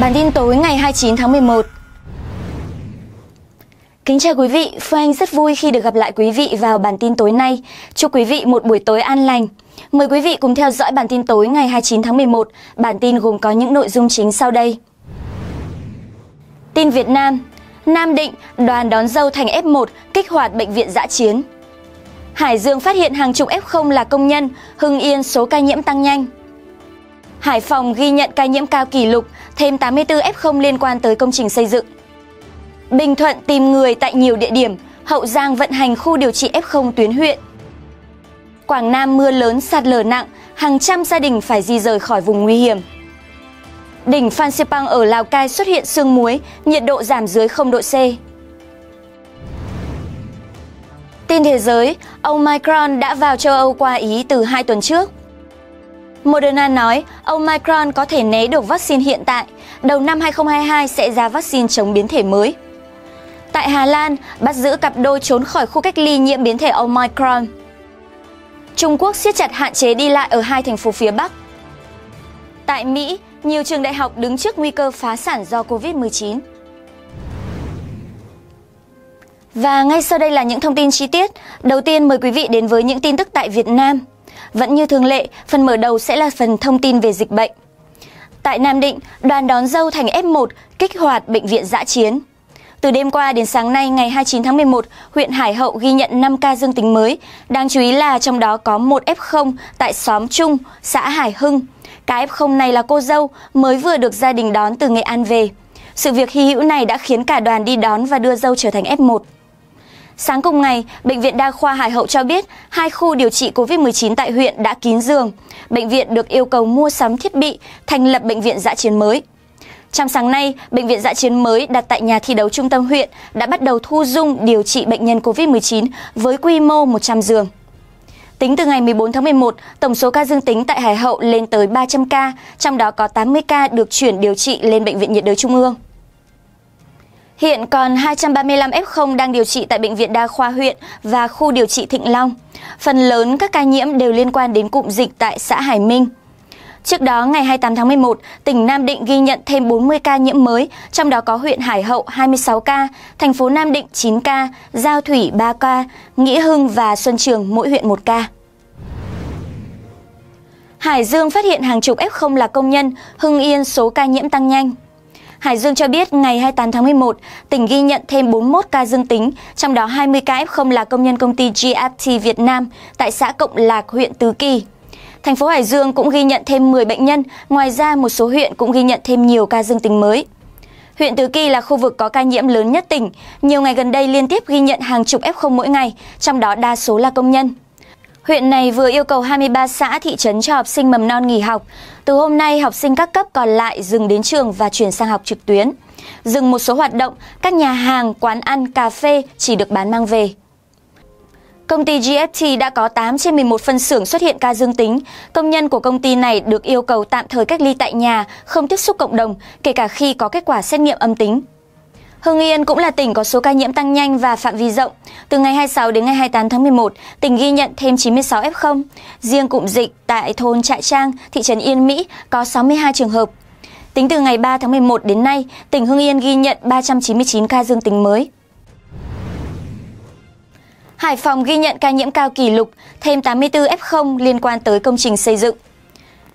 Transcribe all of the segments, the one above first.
Bản tin tối ngày 29 tháng 11 Kính chào quý vị, Phương Anh rất vui khi được gặp lại quý vị vào bản tin tối nay. Chúc quý vị một buổi tối an lành. Mời quý vị cùng theo dõi bản tin tối ngày 29 tháng 11. Bản tin gồm có những nội dung chính sau đây. Tin Việt Nam Nam Định, đoàn đón dâu thành F1, kích hoạt bệnh viện dã chiến. Hải Dương phát hiện hàng chục F0 là công nhân, Hưng Yên số ca nhiễm tăng nhanh. Hải Phòng ghi nhận ca nhiễm cao kỷ lục, thêm 84 F0 liên quan tới công trình xây dựng. Bình Thuận tìm người tại nhiều địa điểm, Hậu Giang vận hành khu điều trị F0 tuyến huyện. Quảng Nam mưa lớn sạt lở nặng, hàng trăm gia đình phải di rời khỏi vùng nguy hiểm. Đỉnh Phan Xipang ở Lào Cai xuất hiện sương muối, nhiệt độ giảm dưới 0 độ C. Tin thế giới, ông Macron đã vào châu Âu qua Ý từ 2 tuần trước. Moderna nói ông Micron có thể né được vaccine hiện tại, đầu năm 2022 sẽ ra vaccine chống biến thể mới. Tại Hà Lan, bắt giữ cặp đôi trốn khỏi khu cách ly nhiễm biến thể Omicron. Trung Quốc siết chặt hạn chế đi lại ở hai thành phố phía Bắc. Tại Mỹ, nhiều trường đại học đứng trước nguy cơ phá sản do Covid-19. Và ngay sau đây là những thông tin chi tiết. Đầu tiên mời quý vị đến với những tin tức tại Việt Nam. Vẫn như thường lệ, phần mở đầu sẽ là phần thông tin về dịch bệnh. Tại Nam Định, đoàn đón dâu thành F1 kích hoạt bệnh viện dã chiến. Từ đêm qua đến sáng nay ngày 29 tháng 11, huyện Hải Hậu ghi nhận 5 ca dương tính mới. Đáng chú ý là trong đó có một F0 tại xóm Trung, xã Hải Hưng. Ca F0 này là cô dâu mới vừa được gia đình đón từ Nghệ An về. Sự việc hy hữu này đã khiến cả đoàn đi đón và đưa dâu trở thành F1. Sáng cùng ngày, Bệnh viện Đa khoa Hải Hậu cho biết hai khu điều trị COVID-19 tại huyện đã kín giường. Bệnh viện được yêu cầu mua sắm thiết bị, thành lập bệnh viện dã chiến mới. Trong sáng nay, Bệnh viện dã chiến mới đặt tại nhà thi đấu trung tâm huyện đã bắt đầu thu dung điều trị bệnh nhân COVID-19 với quy mô 100 giường. Tính từ ngày 14 tháng 11, tổng số ca dương tính tại Hải Hậu lên tới 300 ca, trong đó có 80 ca được chuyển điều trị lên Bệnh viện nhiệt đới Trung ương. Hiện còn 235 F0 đang điều trị tại Bệnh viện Đa khoa huyện và khu điều trị Thịnh Long. Phần lớn các ca nhiễm đều liên quan đến cụm dịch tại xã Hải Minh. Trước đó, ngày 28 tháng 11, tỉnh Nam Định ghi nhận thêm 40 ca nhiễm mới, trong đó có huyện Hải Hậu 26 ca, thành phố Nam Định 9 ca, Giao Thủy 3 ca, Nghĩa Hưng và Xuân Trường mỗi huyện 1 ca. Hải Dương phát hiện hàng chục F0 là công nhân, Hưng Yên số ca nhiễm tăng nhanh. Hải Dương cho biết ngày 28 tháng 11, tỉnh ghi nhận thêm 41 ca dương tính, trong đó 20 ca F0 là công nhân công ty GFT Việt Nam tại xã Cộng Lạc, huyện Tứ Kỳ. Thành phố Hải Dương cũng ghi nhận thêm 10 bệnh nhân, ngoài ra một số huyện cũng ghi nhận thêm nhiều ca dương tính mới. Huyện Tứ Kỳ là khu vực có ca nhiễm lớn nhất tỉnh, nhiều ngày gần đây liên tiếp ghi nhận hàng chục F0 mỗi ngày, trong đó đa số là công nhân. Huyện này vừa yêu cầu 23 xã thị trấn cho học sinh mầm non nghỉ học. Từ hôm nay, học sinh các cấp còn lại dừng đến trường và chuyển sang học trực tuyến. Dừng một số hoạt động, các nhà hàng, quán ăn, cà phê chỉ được bán mang về. Công ty GFT đã có 8 trên 11 phân xưởng xuất hiện ca dương tính. Công nhân của công ty này được yêu cầu tạm thời cách ly tại nhà, không tiếp xúc cộng đồng, kể cả khi có kết quả xét nghiệm âm tính. Hưng Yên cũng là tỉnh có số ca nhiễm tăng nhanh và phạm vi rộng. Từ ngày 26 đến ngày 28 tháng 11, tỉnh ghi nhận thêm 96 F0. Riêng cụm dịch tại thôn Trại Trang, thị trấn Yên Mỹ có 62 trường hợp. Tính từ ngày 3 tháng 11 đến nay, tỉnh Hưng Yên ghi nhận 399 ca dương tính mới. Hải Phòng ghi nhận ca nhiễm cao kỷ lục, thêm 84 F0 liên quan tới công trình xây dựng.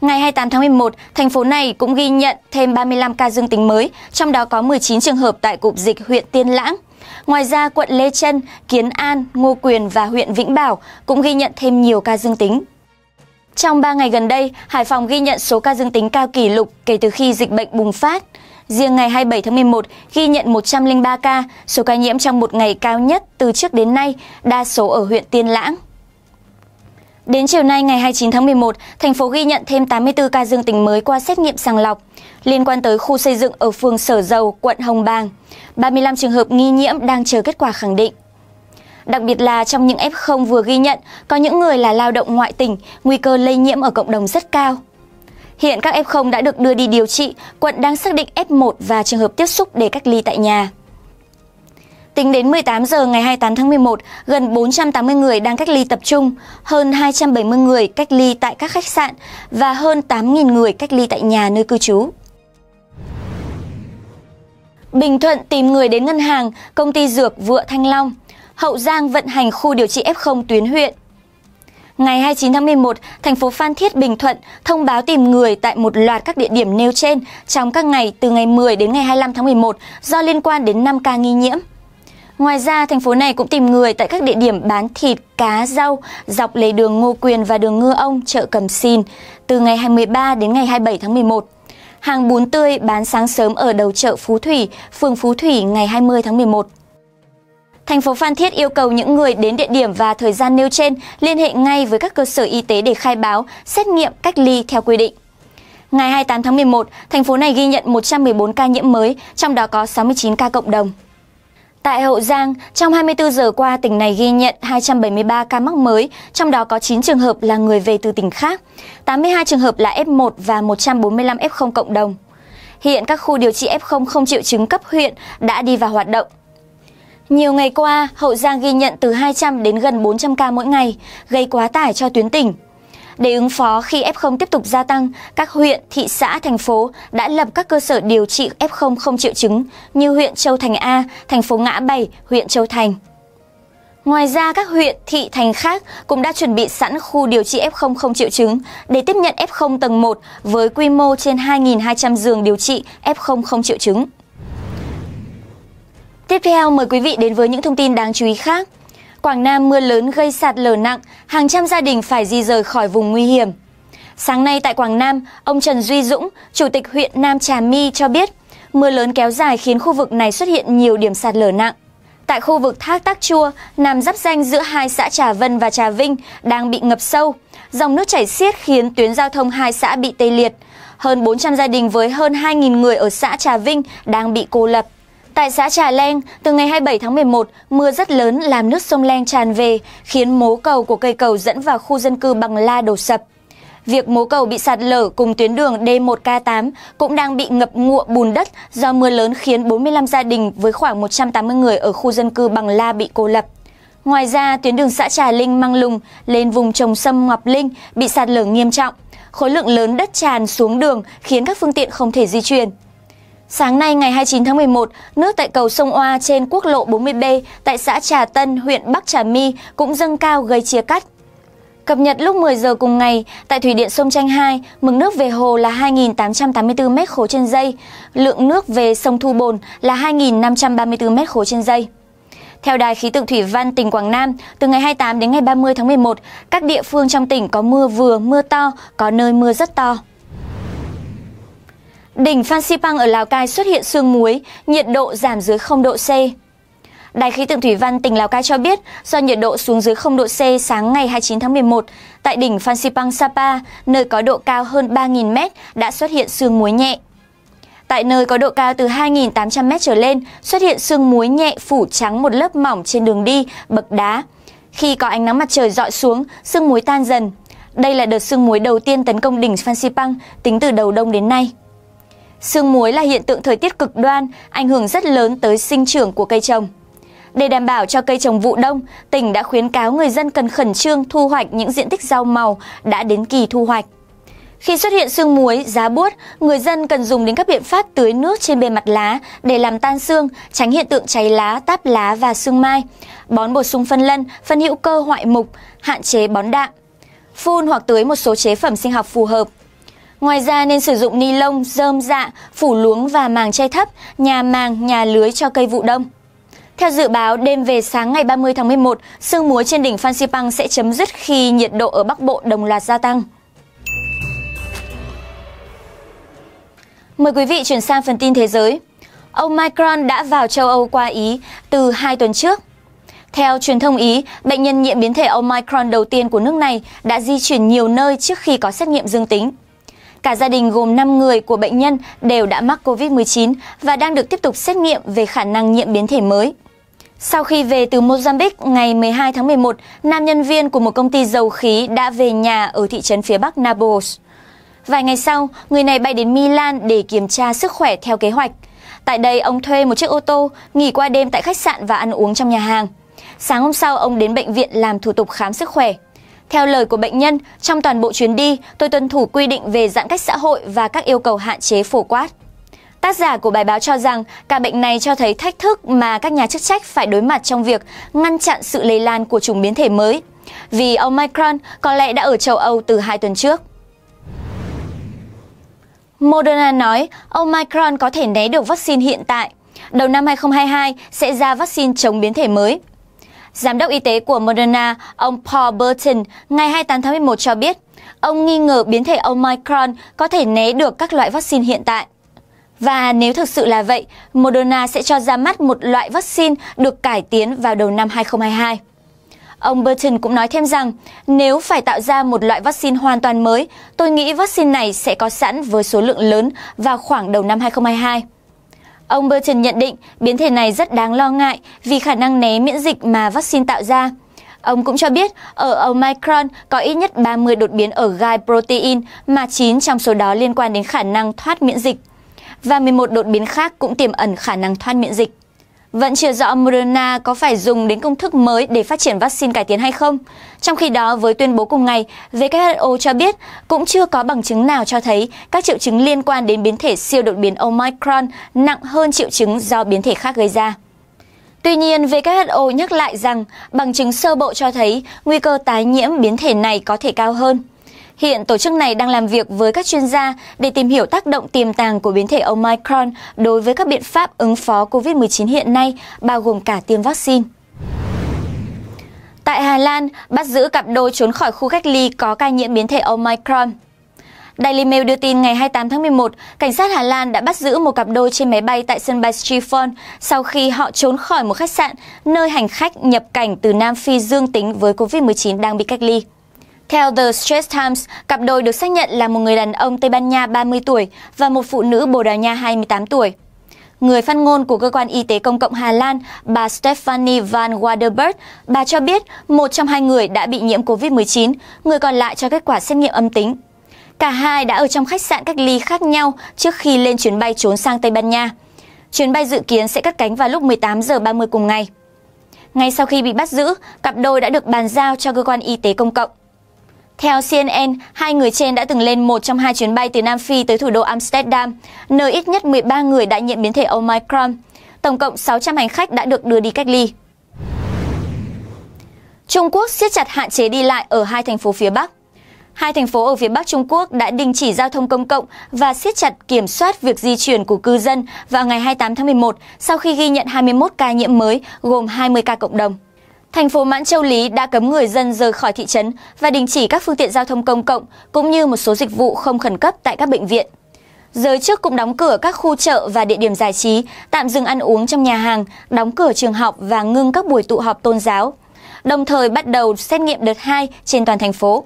Ngày 28 tháng 11, thành phố này cũng ghi nhận thêm 35 ca dương tính mới, trong đó có 19 trường hợp tại cụm dịch huyện Tiên Lãng. Ngoài ra, quận Lê Trân, Kiến An, Ngô Quyền và huyện Vĩnh Bảo cũng ghi nhận thêm nhiều ca dương tính. Trong 3 ngày gần đây, Hải Phòng ghi nhận số ca dương tính cao kỷ lục kể từ khi dịch bệnh bùng phát. Riêng ngày 27 tháng 11 ghi nhận 103 ca, số ca nhiễm trong một ngày cao nhất từ trước đến nay, đa số ở huyện Tiên Lãng. Đến chiều nay ngày 29 tháng 11, thành phố ghi nhận thêm 84 ca dương tính mới qua xét nghiệm sàng lọc liên quan tới khu xây dựng ở phường Sở Dầu, quận Hồng Bàng. 35 trường hợp nghi nhiễm đang chờ kết quả khẳng định. Đặc biệt là trong những F0 vừa ghi nhận, có những người là lao động ngoại tỉnh, nguy cơ lây nhiễm ở cộng đồng rất cao. Hiện các F0 đã được đưa đi điều trị, quận đang xác định F1 và trường hợp tiếp xúc để cách ly tại nhà. Tính đến 18 giờ ngày 28 tháng 11, gần 480 người đang cách ly tập trung, hơn 270 người cách ly tại các khách sạn và hơn 8.000 người cách ly tại nhà nơi cư trú. Bình Thuận tìm người đến ngân hàng, công ty dược Vựa Thanh Long. Hậu Giang vận hành khu điều trị F0 tuyến huyện. Ngày 29 tháng 11, thành phố Phan Thiết, Bình Thuận thông báo tìm người tại một loạt các địa điểm nêu trên trong các ngày từ ngày 10 đến ngày 25 tháng 11 do liên quan đến 5 ca nghi nhiễm. Ngoài ra, thành phố này cũng tìm người tại các địa điểm bán thịt, cá, rau dọc lề đường Ngô Quyền và đường Ngư Ông, chợ Cầm Xin từ ngày 23 đến ngày 27 tháng 11. Hàng bún tươi bán sáng sớm ở đầu chợ Phú Thủy, phường Phú Thủy ngày 20 tháng 11. Thành phố Phan Thiết yêu cầu những người đến địa điểm và thời gian nêu trên liên hệ ngay với các cơ sở y tế để khai báo, xét nghiệm, cách ly theo quy định. Ngày 28 tháng 11, thành phố này ghi nhận 114 ca nhiễm mới, trong đó có 69 ca cộng đồng. Tại Hậu Giang, trong 24 giờ qua, tỉnh này ghi nhận 273 ca mắc mới, trong đó có 9 trường hợp là người về từ tỉnh khác, 82 trường hợp là F1 và 145 F0 cộng đồng. Hiện các khu điều trị F0 không triệu chứng cấp huyện đã đi vào hoạt động. Nhiều ngày qua, Hậu Giang ghi nhận từ 200 đến gần 400 ca mỗi ngày, gây quá tải cho tuyến tỉnh. Để ứng phó khi F0 tiếp tục gia tăng, các huyện, thị xã, thành phố đã lập các cơ sở điều trị F0 không triệu chứng như huyện Châu Thành A, thành phố Ngã Bảy, huyện Châu Thành. Ngoài ra, các huyện, thị, thành khác cũng đã chuẩn bị sẵn khu điều trị F0 không triệu chứng để tiếp nhận F0 tầng 1 với quy mô trên 2.200 giường điều trị F0 không triệu chứng. Tiếp theo, mời quý vị đến với những thông tin đáng chú ý khác. Quảng Nam mưa lớn gây sạt lở nặng, hàng trăm gia đình phải di rời khỏi vùng nguy hiểm. Sáng nay tại Quảng Nam, ông Trần Duy Dũng, Chủ tịch huyện Nam Trà My cho biết, mưa lớn kéo dài khiến khu vực này xuất hiện nhiều điểm sạt lở nặng. Tại khu vực Thác Tắc Chua, nằm giáp danh giữa hai xã Trà Vân và Trà Vinh, đang bị ngập sâu. Dòng nước chảy xiết khiến tuyến giao thông hai xã bị tê liệt. Hơn 400 gia đình với hơn 2.000 người ở xã Trà Vinh đang bị cô lập. Tại xã Trà Leng, từ ngày 27 tháng 11, mưa rất lớn làm nước sông Leng tràn về, khiến mố cầu của cây cầu dẫn vào khu dân cư bằng la đổ sập. Việc mố cầu bị sạt lở cùng tuyến đường D1K8 cũng đang bị ngập ngụa bùn đất do mưa lớn khiến 45 gia đình với khoảng 180 người ở khu dân cư bằng la bị cô lập. Ngoài ra, tuyến đường xã Trà Linh Mang Lùng lên vùng trồng sâm Ngọc Linh bị sạt lở nghiêm trọng. Khối lượng lớn đất tràn xuống đường khiến các phương tiện không thể di chuyển. Sáng nay ngày 29 tháng 11, nước tại cầu sông Oa trên quốc lộ 40B tại xã Trà Tân, huyện Bắc Trà My cũng dâng cao gây chia cắt. Cập nhật lúc 10 giờ cùng ngày, tại thủy điện sông Tranh 2, mực nước về hồ là 2.884 m khối trên dây, lượng nước về sông Thu Bồn là 2.534 m khối trên dây. Theo Đài khí tượng thủy văn tỉnh Quảng Nam, từ ngày 28 đến ngày 30 tháng 11, các địa phương trong tỉnh có mưa vừa, mưa to, có nơi mưa rất to. Đỉnh Phan Xipang ở Lào Cai xuất hiện sương muối, nhiệt độ giảm dưới 0 độ C. Đài khí tượng thủy văn tỉnh Lào Cai cho biết, do nhiệt độ xuống dưới 0 độ C sáng ngày 29 tháng 11, tại đỉnh Phan Xipang Sapa, nơi có độ cao hơn 3.000 m đã xuất hiện sương muối nhẹ. Tại nơi có độ cao từ 2.800 m trở lên, xuất hiện sương muối nhẹ phủ trắng một lớp mỏng trên đường đi, bậc đá. Khi có ánh nắng mặt trời dọi xuống, sương muối tan dần. Đây là đợt sương muối đầu tiên tấn công đỉnh Phan Xipang tính từ đầu đông đến nay. Sương muối là hiện tượng thời tiết cực đoan, ảnh hưởng rất lớn tới sinh trưởng của cây trồng. Để đảm bảo cho cây trồng vụ đông, tỉnh đã khuyến cáo người dân cần khẩn trương thu hoạch những diện tích rau màu đã đến kỳ thu hoạch. Khi xuất hiện sương muối, giá buốt, người dân cần dùng đến các biện pháp tưới nước trên bề mặt lá để làm tan sương, tránh hiện tượng cháy lá, táp lá và sương mai. Bón bổ sung phân lân, phân hữu cơ hoại mục, hạn chế bón đạm. Phun hoặc tưới một số chế phẩm sinh học phù hợp Ngoài ra nên sử dụng ni lông, rơm dạ, phủ luống và màng che thấp, nhà màng, nhà lưới cho cây vụ đông. Theo dự báo, đêm về sáng ngày 30 tháng 11, sương muối trên đỉnh Phan Xipang sẽ chấm dứt khi nhiệt độ ở Bắc Bộ đồng loạt gia tăng. Mời quý vị chuyển sang phần tin thế giới. ông Micron đã vào châu Âu qua Ý từ 2 tuần trước. Theo truyền thông Ý, bệnh nhân nhiễm biến thể Omicron đầu tiên của nước này đã di chuyển nhiều nơi trước khi có xét nghiệm dương tính. Cả gia đình gồm 5 người của bệnh nhân đều đã mắc COVID-19 và đang được tiếp tục xét nghiệm về khả năng nhiễm biến thể mới. Sau khi về từ Mozambique ngày 12 tháng 11, nam nhân viên của một công ty dầu khí đã về nhà ở thị trấn phía bắc Naples. Vài ngày sau, người này bay đến Milan để kiểm tra sức khỏe theo kế hoạch. Tại đây, ông thuê một chiếc ô tô, nghỉ qua đêm tại khách sạn và ăn uống trong nhà hàng. Sáng hôm sau, ông đến bệnh viện làm thủ tục khám sức khỏe. Theo lời của bệnh nhân, trong toàn bộ chuyến đi, tôi tuân thủ quy định về giãn cách xã hội và các yêu cầu hạn chế phổ quát. Tác giả của bài báo cho rằng ca bệnh này cho thấy thách thức mà các nhà chức trách phải đối mặt trong việc ngăn chặn sự lây lan của chủng biến thể mới, vì Omicron có lẽ đã ở châu Âu từ 2 tuần trước. Moderna nói Omicron có thể né được vaccine hiện tại. Đầu năm 2022 sẽ ra vaccine chống biến thể mới. Giám đốc y tế của Moderna, ông Paul Burton, ngày 28 tháng 11 cho biết, ông nghi ngờ biến thể Omicron có thể né được các loại vaccine hiện tại. Và nếu thực sự là vậy, Moderna sẽ cho ra mắt một loại vaccine được cải tiến vào đầu năm 2022. Ông Burton cũng nói thêm rằng, nếu phải tạo ra một loại vaccine hoàn toàn mới, tôi nghĩ vaccine này sẽ có sẵn với số lượng lớn vào khoảng đầu năm 2022. Ông Burton nhận định biến thể này rất đáng lo ngại vì khả năng né miễn dịch mà vaccine tạo ra. Ông cũng cho biết ở Omicron có ít nhất 30 đột biến ở gai protein mà 9 trong số đó liên quan đến khả năng thoát miễn dịch. Và 11 đột biến khác cũng tiềm ẩn khả năng thoát miễn dịch. Vẫn chưa rõ Moderna có phải dùng đến công thức mới để phát triển vaccine cải tiến hay không. Trong khi đó, với tuyên bố cùng ngày, WHO cho biết cũng chưa có bằng chứng nào cho thấy các triệu chứng liên quan đến biến thể siêu đột biến Omicron nặng hơn triệu chứng do biến thể khác gây ra. Tuy nhiên, WHO nhắc lại rằng bằng chứng sơ bộ cho thấy nguy cơ tái nhiễm biến thể này có thể cao hơn. Hiện tổ chức này đang làm việc với các chuyên gia để tìm hiểu tác động tiềm tàng của biến thể Omicron đối với các biện pháp ứng phó COVID-19 hiện nay, bao gồm cả tiêm vaccine. Tại Hà Lan, bắt giữ cặp đôi trốn khỏi khu cách ly có ca nhiễm biến thể Omicron. Daily Mail đưa tin ngày 28 tháng 11, cảnh sát Hà Lan đã bắt giữ một cặp đôi trên máy bay tại sân bay Schiphol sau khi họ trốn khỏi một khách sạn nơi hành khách nhập cảnh từ Nam Phi dương tính với COVID-19 đang bị cách ly. Theo The Straits Times, cặp đôi được xác nhận là một người đàn ông Tây Ban Nha 30 tuổi và một phụ nữ Bồ Đào Nha 28 tuổi. Người phát ngôn của cơ quan y tế công cộng Hà Lan, bà Stephanie Van Waderberg, bà cho biết một trong hai người đã bị nhiễm COVID-19, người còn lại cho kết quả xét nghiệm âm tính. Cả hai đã ở trong khách sạn cách ly khác nhau trước khi lên chuyến bay trốn sang Tây Ban Nha. Chuyến bay dự kiến sẽ cất cánh vào lúc 18 giờ 30 cùng ngày. Ngay sau khi bị bắt giữ, cặp đôi đã được bàn giao cho cơ quan y tế công cộng. Theo CNN, hai người trên đã từng lên một trong hai chuyến bay từ Nam Phi tới thủ đô Amsterdam, nơi ít nhất 13 người đã nhiễm biến thể Omicron. Tổng cộng 600 hành khách đã được đưa đi cách ly. Trung Quốc siết chặt hạn chế đi lại ở hai thành phố phía Bắc. Hai thành phố ở phía Bắc Trung Quốc đã đình chỉ giao thông công cộng và siết chặt kiểm soát việc di chuyển của cư dân vào ngày 28 tháng 11 sau khi ghi nhận 21 ca nhiễm mới, gồm 20 ca cộng đồng. Thành phố Mãn Châu Lý đã cấm người dân rời khỏi thị trấn và đình chỉ các phương tiện giao thông công cộng cũng như một số dịch vụ không khẩn cấp tại các bệnh viện. Giới chức cũng đóng cửa các khu chợ và địa điểm giải trí, tạm dừng ăn uống trong nhà hàng, đóng cửa trường học và ngưng các buổi tụ họp tôn giáo. Đồng thời bắt đầu xét nghiệm đợt 2 trên toàn thành phố.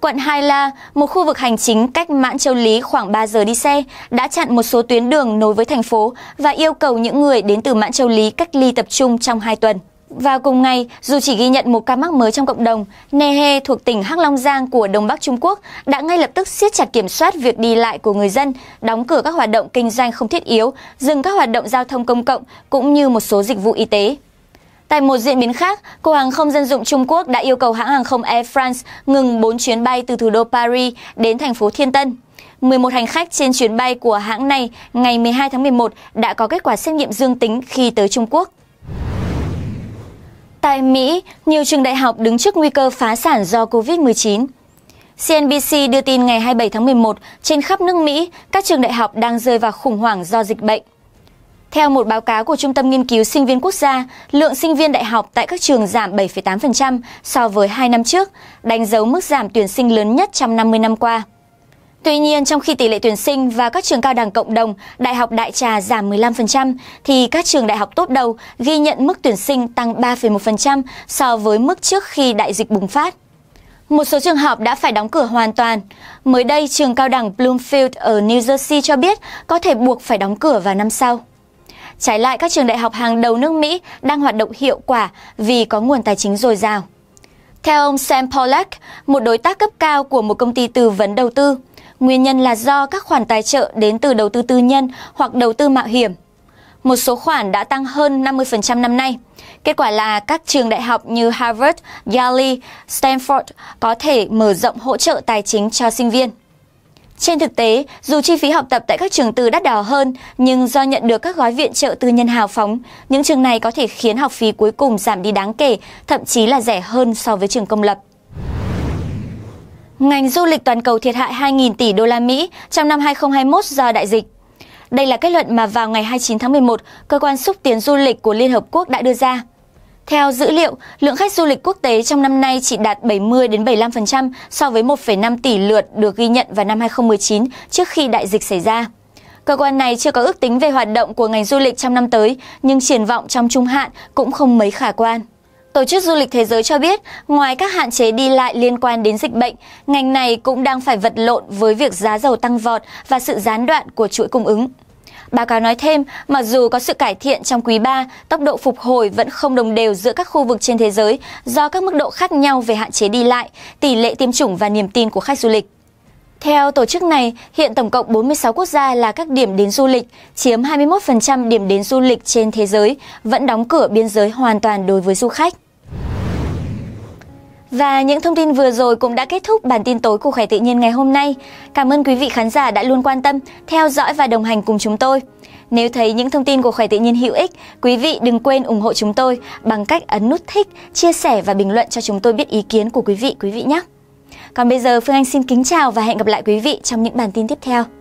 Quận Hai La, một khu vực hành chính cách Mãn Châu Lý khoảng 3 giờ đi xe, đã chặn một số tuyến đường nối với thành phố và yêu cầu những người đến từ Mãn Châu Lý cách ly tập trung trong 2 tuần vào cùng ngày, dù chỉ ghi nhận một ca mắc mới trong cộng đồng, Nehe thuộc tỉnh Hắc Long Giang của Đông Bắc Trung Quốc đã ngay lập tức siết chặt kiểm soát việc đi lại của người dân, đóng cửa các hoạt động kinh doanh không thiết yếu, dừng các hoạt động giao thông công cộng cũng như một số dịch vụ y tế. Tại một diễn biến khác, Cục Hàng không Dân dụng Trung Quốc đã yêu cầu hãng hàng không Air France ngừng 4 chuyến bay từ thủ đô Paris đến thành phố Thiên Tân. 11 hành khách trên chuyến bay của hãng này ngày 12 tháng 11 đã có kết quả xét nghiệm dương tính khi tới Trung Quốc. Tại Mỹ, nhiều trường đại học đứng trước nguy cơ phá sản do COVID-19. CNBC đưa tin ngày 27 tháng 11, trên khắp nước Mỹ, các trường đại học đang rơi vào khủng hoảng do dịch bệnh. Theo một báo cáo của Trung tâm Nghiên cứu Sinh viên Quốc gia, lượng sinh viên đại học tại các trường giảm 7,8% so với 2 năm trước, đánh dấu mức giảm tuyển sinh lớn nhất trong 50 năm qua. Tuy nhiên, trong khi tỷ lệ tuyển sinh và các trường cao đẳng cộng đồng, đại học đại trà giảm 15%, thì các trường đại học tốt đầu ghi nhận mức tuyển sinh tăng 3,1% so với mức trước khi đại dịch bùng phát. Một số trường học đã phải đóng cửa hoàn toàn. Mới đây, trường cao đẳng Bloomfield ở New Jersey cho biết có thể buộc phải đóng cửa vào năm sau. Trái lại, các trường đại học hàng đầu nước Mỹ đang hoạt động hiệu quả vì có nguồn tài chính dồi dào. Theo ông Sam Pollack, một đối tác cấp cao của một công ty tư vấn đầu tư, Nguyên nhân là do các khoản tài trợ đến từ đầu tư tư nhân hoặc đầu tư mạo hiểm. Một số khoản đã tăng hơn 50% năm nay. Kết quả là các trường đại học như Harvard, Yale, Stanford có thể mở rộng hỗ trợ tài chính cho sinh viên. Trên thực tế, dù chi phí học tập tại các trường tư đắt đỏ hơn, nhưng do nhận được các gói viện trợ tư nhân hào phóng, những trường này có thể khiến học phí cuối cùng giảm đi đáng kể, thậm chí là rẻ hơn so với trường công lập. Ngành du lịch toàn cầu thiệt hại 2.000 tỷ đô la Mỹ trong năm 2021 do đại dịch. Đây là kết luận mà vào ngày 29 tháng 11, cơ quan xúc tiến du lịch của Liên Hợp Quốc đã đưa ra. Theo dữ liệu, lượng khách du lịch quốc tế trong năm nay chỉ đạt 70 đến 75% so với 1,5 tỷ lượt được ghi nhận vào năm 2019 trước khi đại dịch xảy ra. Cơ quan này chưa có ước tính về hoạt động của ngành du lịch trong năm tới, nhưng triển vọng trong trung hạn cũng không mấy khả quan. Tổ chức Du lịch Thế giới cho biết, ngoài các hạn chế đi lại liên quan đến dịch bệnh, ngành này cũng đang phải vật lộn với việc giá dầu tăng vọt và sự gián đoạn của chuỗi cung ứng. Báo cáo nói thêm, mặc dù có sự cải thiện trong quý 3, tốc độ phục hồi vẫn không đồng đều giữa các khu vực trên thế giới do các mức độ khác nhau về hạn chế đi lại, tỷ lệ tiêm chủng và niềm tin của khách du lịch. Theo tổ chức này, hiện tổng cộng 46 quốc gia là các điểm đến du lịch, chiếm 21% điểm đến du lịch trên thế giới, vẫn đóng cửa biên giới hoàn toàn đối với du khách. Và những thông tin vừa rồi cũng đã kết thúc bản tin tối của Khỏe Tự nhiên ngày hôm nay. Cảm ơn quý vị khán giả đã luôn quan tâm, theo dõi và đồng hành cùng chúng tôi. Nếu thấy những thông tin của Khỏe Tự nhiên hữu ích, quý vị đừng quên ủng hộ chúng tôi bằng cách ấn nút thích, chia sẻ và bình luận cho chúng tôi biết ý kiến của quý vị quý vị nhé. Còn bây giờ Phương Anh xin kính chào và hẹn gặp lại quý vị trong những bản tin tiếp theo.